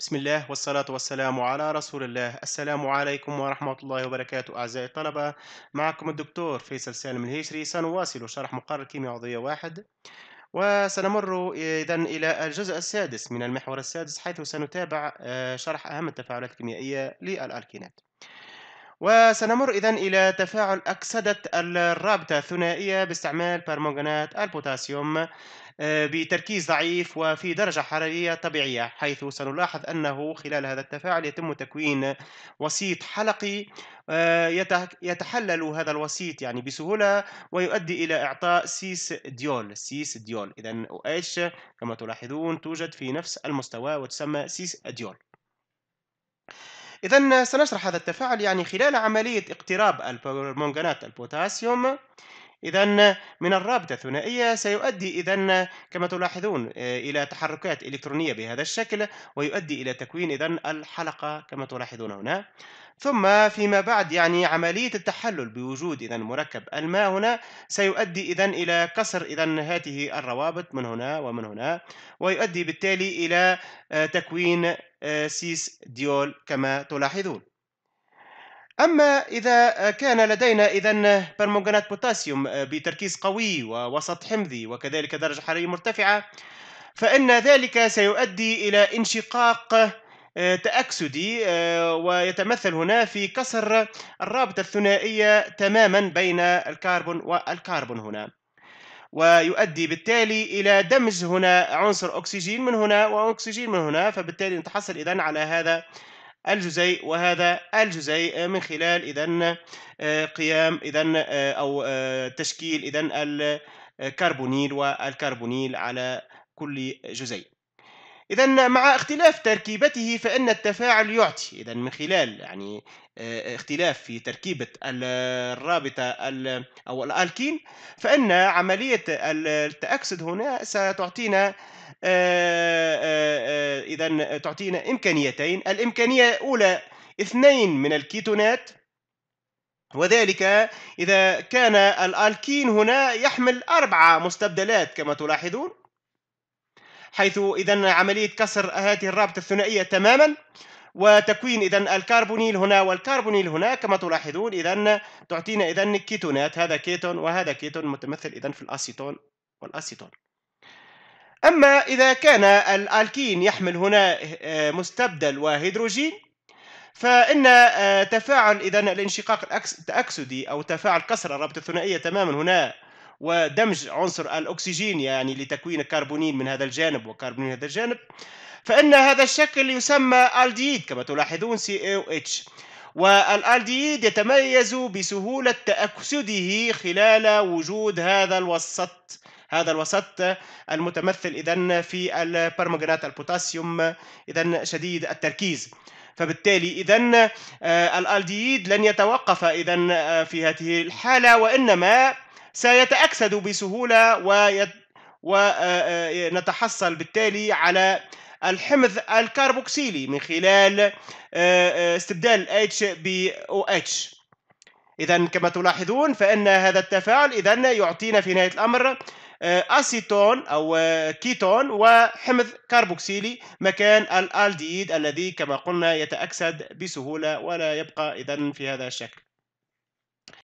بسم الله والصلاة والسلام على رسول الله السلام عليكم ورحمة الله وبركاته أعزائي الطلبة معكم الدكتور فيصل سالم الهيشري سنواصل شرح مقرر كيمياء عضوية واحد وسنمر إذا إلى الجزء السادس من المحور السادس حيث سنتابع آه، شرح أهم التفاعلات الكيميائية للألكينات وسنمر إذا إلى تفاعل أكسدة الرابطة الثنائية باستعمال بارمنجانات البوتاسيوم آه، بتركيز ضعيف وفي درجة حرارية طبيعية حيث سنلاحظ أنه خلال هذا التفاعل يتم تكوين وسيط حلقي آه، يتحلل هذا الوسيط يعني بسهولة ويؤدي إلى إعطاء سيس ديول سيس ديول إذا OH كما تلاحظون توجد في نفس المستوى وتسمى سيس ديول إذا سنشرح هذا التفاعل يعني خلال عملية اقتراب المنغنات البوتاسيوم إذا من الرابطة الثنائية سيؤدي إذا كما تلاحظون آه، إلى تحركات إلكترونية بهذا الشكل ويؤدي إلى تكوين إذا الحلقة كما تلاحظون هنا ثم فيما بعد يعني عملية التحلل بوجود إذا مركب الماء هنا سيؤدي إذا إلى كسر إذا هذه الروابط من هنا ومن هنا ويؤدي بالتالي إلى آه، تكوين آه، سيس ديول كما تلاحظون أما إذا كان لدينا إذا برمنجانات بوتاسيوم آه، بتركيز قوي ووسط حمضي وكذلك درجة حرارية مرتفعة فإن ذلك سيؤدي إلى انشقاق آه، تأكسدي آه، ويتمثل هنا في كسر الرابطة الثنائية تماما بين الكربون والكربون هنا ويؤدي بالتالي إلى دمج هنا عنصر أكسجين من هنا وأكسجين من هنا فبالتالي نتحصل إذا على هذا الجزيء وهذا الجزيء آه، من خلال إذا آه، قيام إذا آه، أو تشكيل إذا الكربونيل والكربونيل على كل جزيء إذا مع اختلاف تركيبته فإن التفاعل يعطي إذا من خلال يعني آه، اختلاف في تركيبة الرابطة أو الألكين فإن عملية التأكسد هنا ستعطينا آه، آه، إذا تعطينا إمكانيتين الإمكانية الأولى اثنين من الكيتونات وذلك إذا كان الألكين هنا يحمل أربعة مستبدلات كما تلاحظون حيث إذا عملية كسر هذه الرابطة الثنائية تماما وتكوين إذا الكربونيل هنا والكربونيل هنا كما تلاحظون إذا تعطينا إذا كيتونات هذا كيتون وهذا كيتون متمثل إذا في الأسيتون والأسيتون أما إذا كان الألكين يحمل هنا آه، مستبدل وهيدروجين فإن آه، تفاعل إذا الانشقاق التأكسدي أو تفاعل كسر الرابطة الثنائية تماما هنا ودمج عنصر الأكسجين يعني لتكوين الكربونين من هذا الجانب وكربونين هذا الجانب فإن هذا الشكل يسمى ألديد كما تلاحظون COH والألديد يتميز بسهولة تأكسده خلال وجود هذا الوسط هذا الوسط المتمثل إذا في البرمجانات البوتاسيوم إذا شديد التركيز فبالتالي إذا آه، الألديد لن يتوقف إذا آه، في هذه الحالة وإنما سيتأكسد بسهولة ويت... ونتحصل آه، آه، بالتالي على الحمض الكربوكسيلي من خلال آه، استبدال H ب OH إذا كما تلاحظون فإن هذا التفاعل إذا يعطينا في نهاية الأمر أسيتون أو كيتون وحمض كربوكسيلي مكان الألديد الذي كما قلنا يتأكسد بسهولة ولا يبقى إذا في هذا الشكل